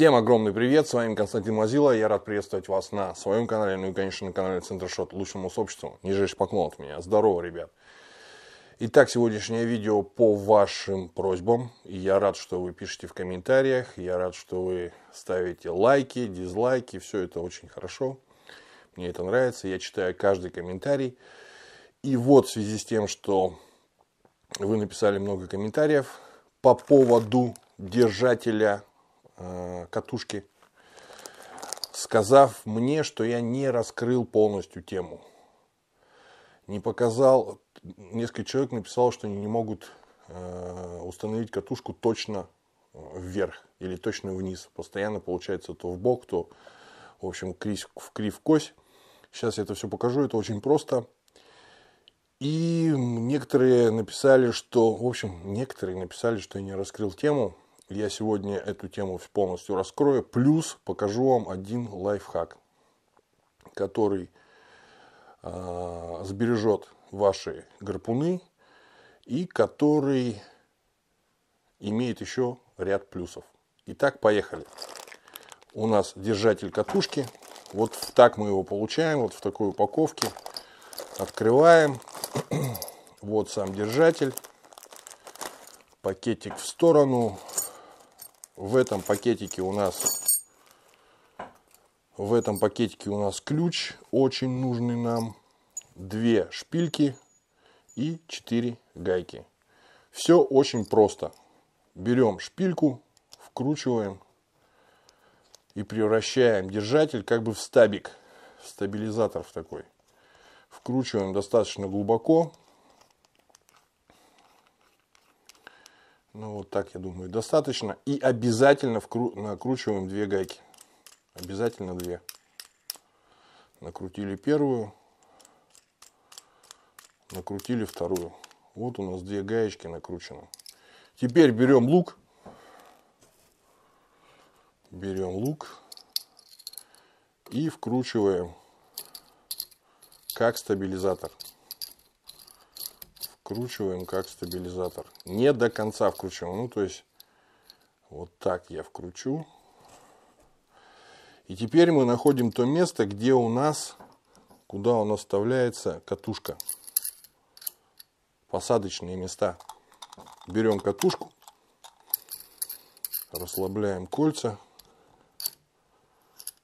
Всем огромный привет, с вами Константин Мазила, я рад приветствовать вас на своем канале, ну и, конечно, на канале Центршот Лучшему сообществу. Ниже шпакнул от меня. Здорово, ребят. Итак, сегодняшнее видео по вашим просьбам. Я рад, что вы пишете в комментариях, я рад, что вы ставите лайки, дизлайки, все это очень хорошо. Мне это нравится, я читаю каждый комментарий. И вот в связи с тем, что вы написали много комментариев по поводу держателя Э, катушки, сказав мне, что я не раскрыл полностью тему. Не показал, несколько человек написало, что они не могут э, установить катушку точно э, вверх или точно вниз. Постоянно получается то в бок, то, в общем, в крив-кось. Сейчас я это все покажу, это очень просто. И некоторые написали, что, в общем, некоторые написали, что я не раскрыл тему. Я сегодня эту тему полностью раскрою. Плюс покажу вам один лайфхак, который э, сбережет ваши гарпуны и который имеет еще ряд плюсов. Итак, поехали. У нас держатель катушки. Вот так мы его получаем, вот в такой упаковке. Открываем. Вот сам держатель. Пакетик в сторону в этом пакетике у нас в этом пакетике у нас ключ, очень нужный нам, две шпильки и 4 гайки. Все очень просто. Берем шпильку, вкручиваем и превращаем держатель как бы в стабик, стабилизатор в такой. Вкручиваем достаточно глубоко, Ну, вот так, я думаю, достаточно. И обязательно вкру... накручиваем две гайки. Обязательно две. Накрутили первую. Накрутили вторую. Вот у нас две гаечки накручены. Теперь берем лук. Берем лук. И вкручиваем как стабилизатор вкручиваем как стабилизатор. Не до конца вкручиваем. Ну, то есть, вот так я вкручу. И теперь мы находим то место, где у нас, куда у нас вставляется катушка. Посадочные места. Берем катушку, расслабляем кольца,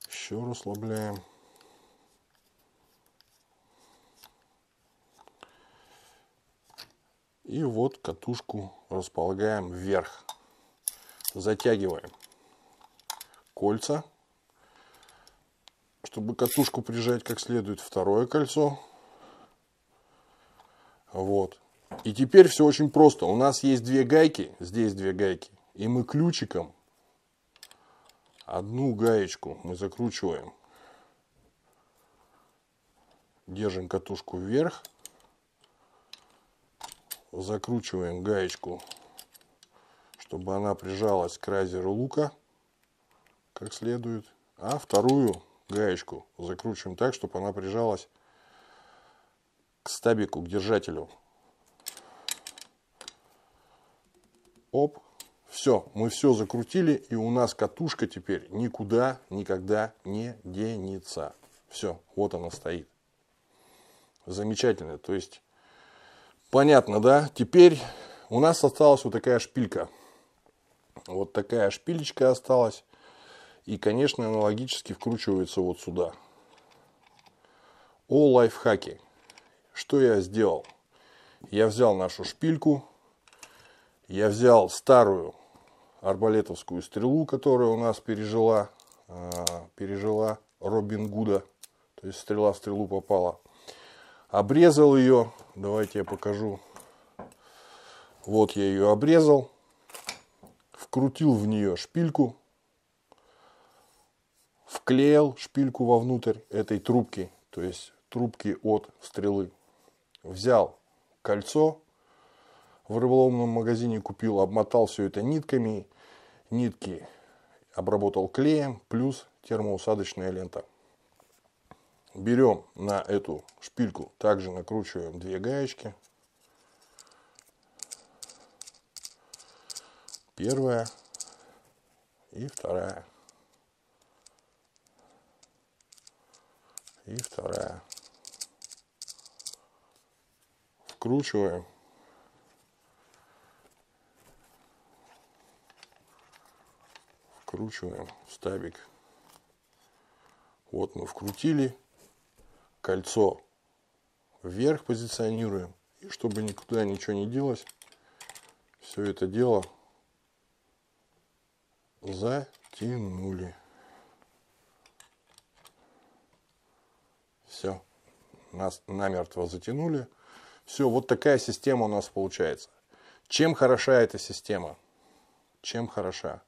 еще расслабляем. И вот катушку располагаем вверх. Затягиваем кольца. Чтобы катушку прижать как следует, второе кольцо. Вот. И теперь все очень просто. У нас есть две гайки, здесь две гайки. И мы ключиком одну гаечку мы закручиваем. Держим катушку вверх закручиваем гаечку, чтобы она прижалась к райзеру лука как следует. А вторую гаечку закручиваем так, чтобы она прижалась к стабику, к держателю. Оп. Все, мы все закрутили, и у нас катушка теперь никуда никогда не денется. Все, вот она стоит. Замечательно. То есть Понятно, да? Теперь у нас осталась вот такая шпилька. Вот такая шпилечка осталась. И, конечно, аналогически вкручивается вот сюда. О, лайфхаке, Что я сделал? Я взял нашу шпильку. Я взял старую арбалетовскую стрелу, которая у нас пережила, а, пережила Робин Гуда. То есть стрела в стрелу попала обрезал ее. Давайте я покажу. Вот я ее обрезал. Вкрутил в нее шпильку. Вклеил шпильку вовнутрь этой трубки. То есть трубки от стрелы. Взял кольцо в рыболовном магазине купил, обмотал все это нитками, нитки обработал клеем, плюс термоусадочная лента берем на эту шпильку, также накручиваем две гаечки. Первая и вторая. И вторая. Вкручиваем. Вкручиваем стабик. Вот мы вкрутили кольцо вверх позиционируем. И чтобы никуда ничего не делось, все это дело затянули. Все. Нас намертво затянули. Все, вот такая система у нас получается. Чем хороша эта система? Чем хороша?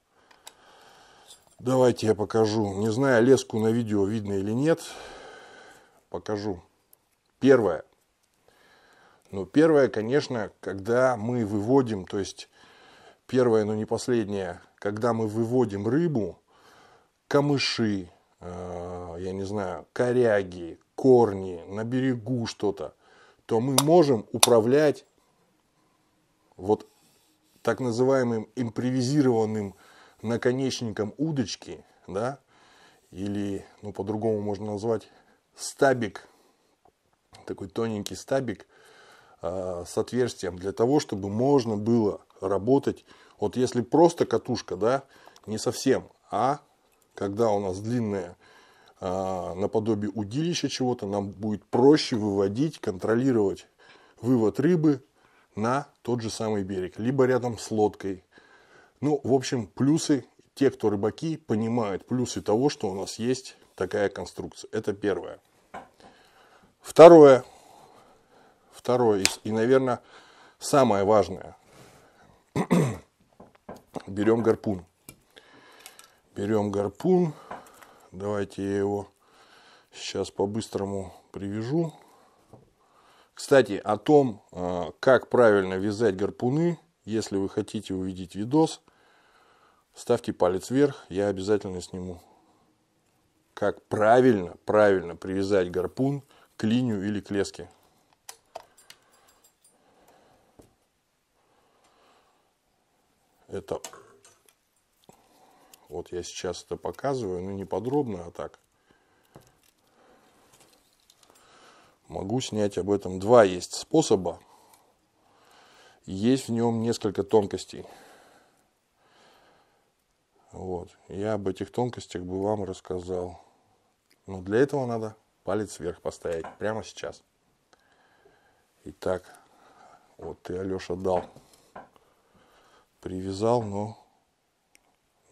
Давайте я покажу. Не знаю, леску на видео видно или нет покажу. Первое. Ну, первое, конечно, когда мы выводим, то есть первое, но не последнее, когда мы выводим рыбу, камыши, э, я не знаю, коряги, корни, на берегу что-то, то мы можем управлять вот так называемым импровизированным наконечником удочки, да, или, ну, по-другому можно назвать, стабик, такой тоненький стабик а, с отверстием, для того, чтобы можно было работать. Вот если просто катушка, да, не совсем, а когда у нас длинная наподобие удилища чего-то, нам будет проще выводить, контролировать вывод рыбы на тот же самый берег, либо рядом с лодкой. Ну, в общем, плюсы, те, кто рыбаки, понимают плюсы того, что у нас есть такая конструкция. Это первое. Второе, второе и, наверное, самое важное. Берем гарпун. Берем гарпун. Давайте я его сейчас по-быстрому привяжу. Кстати, о том, а, как правильно вязать гарпуны, если вы хотите увидеть видос, ставьте палец вверх, я обязательно сниму. Как правильно, правильно привязать гарпун – к линию или к леске. Это вот я сейчас это показываю, но не подробно, а так. Могу снять об этом два есть способа. Есть в нем несколько тонкостей. Вот. Я об этих тонкостях бы вам рассказал. Но для этого надо палец вверх поставить прямо сейчас. Итак, вот ты, Алеша, дал. Привязал, но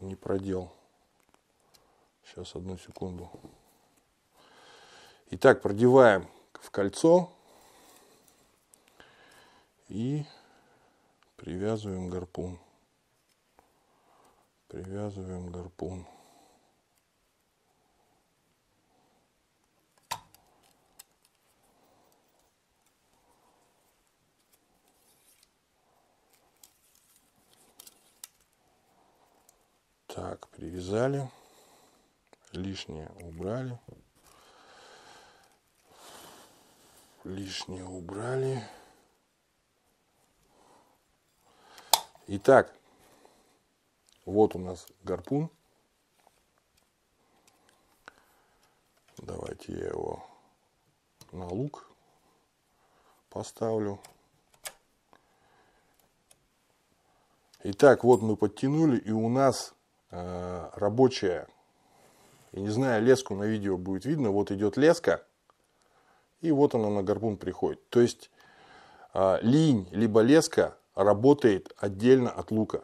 не продел. Сейчас, одну секунду. Итак, продеваем в кольцо и привязываем гарпун. Привязываем гарпун. повырезали, лишнее убрали. Лишнее убрали. Итак, вот у нас гарпун. Давайте я его на лук поставлю. Итак, вот мы подтянули, и у нас Э, рабочая. И не знаю, леску на видео будет видно. Вот идет леска, и вот она на гарпун приходит. То есть э, линь, либо леска работает отдельно от лука.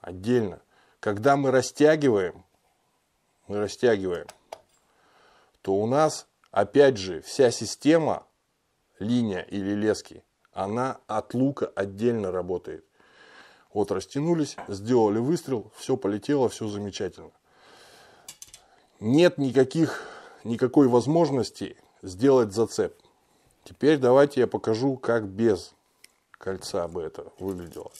Отдельно. Когда мы растягиваем, мы растягиваем, то у нас, опять же, вся система, линия или лески, она от лука отдельно работает. Вот растянулись, сделали выстрел, все полетело, все замечательно. Нет никаких, никакой возможности сделать зацеп. Теперь давайте я покажу, как без кольца бы это выглядело.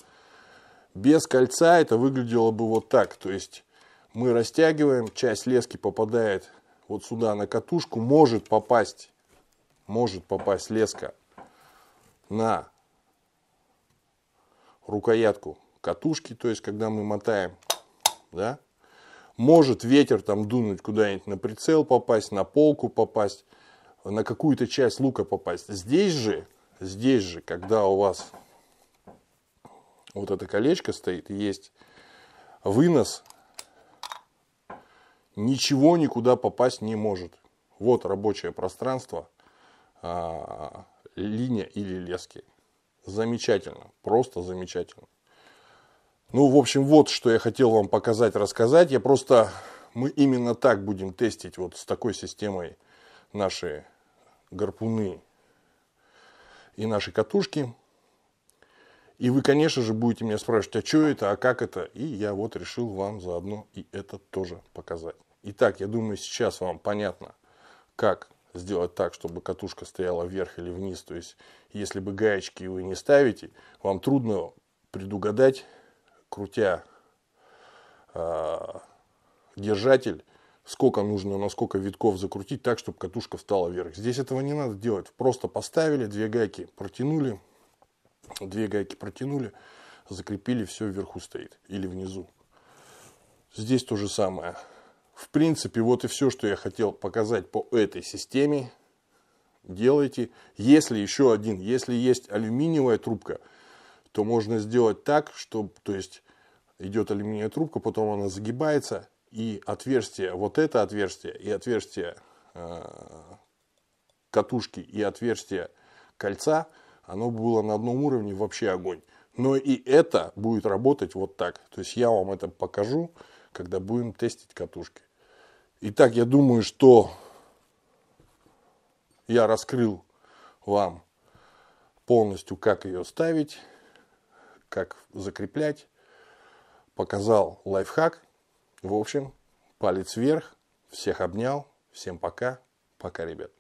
Без кольца это выглядело бы вот так. То есть мы растягиваем, часть лески попадает вот сюда на катушку, может попасть, может попасть леска на рукоятку катушки, то есть когда мы мотаем, да, может ветер там дунуть куда-нибудь на прицел попасть, на полку попасть, на какую-то часть лука попасть. Здесь же, здесь же, когда у вас вот это колечко стоит, есть вынос, ничего никуда попасть не может. Вот рабочее пространство, а, линия или лески замечательно, просто замечательно. Ну, в общем, вот что я хотел вам показать, рассказать. Я просто, мы именно так будем тестить вот с такой системой наши гарпуны и наши катушки. И вы, конечно же, будете меня спрашивать, а что это, а как это? И я вот решил вам заодно и это тоже показать. Итак, я думаю, сейчас вам понятно, как сделать так, чтобы катушка стояла вверх или вниз. То есть, если бы гаечки вы не ставите, вам трудно предугадать, крутя э, держатель, сколько нужно, на сколько витков закрутить так, чтобы катушка встала вверх. Здесь этого не надо делать. Просто поставили, две гайки протянули, две гайки протянули, закрепили, все вверху стоит или внизу. Здесь то же самое. В принципе, вот и все, что я хотел показать по этой системе. Делайте. Если еще один, если есть алюминиевая трубка, то можно сделать так, что, то есть, идет алюминиевая трубка, потом она загибается, и отверстие, вот это отверстие, и отверстие э, катушки, и отверстие кольца, оно было на одном уровне вообще огонь. Но и это будет работать вот так. То есть я вам это покажу, когда будем тестить катушки. Итак, я думаю, что я раскрыл вам полностью, как ее ставить, как закреплять, показал лайфхак. В общем, палец вверх, всех обнял, всем пока, пока, ребят.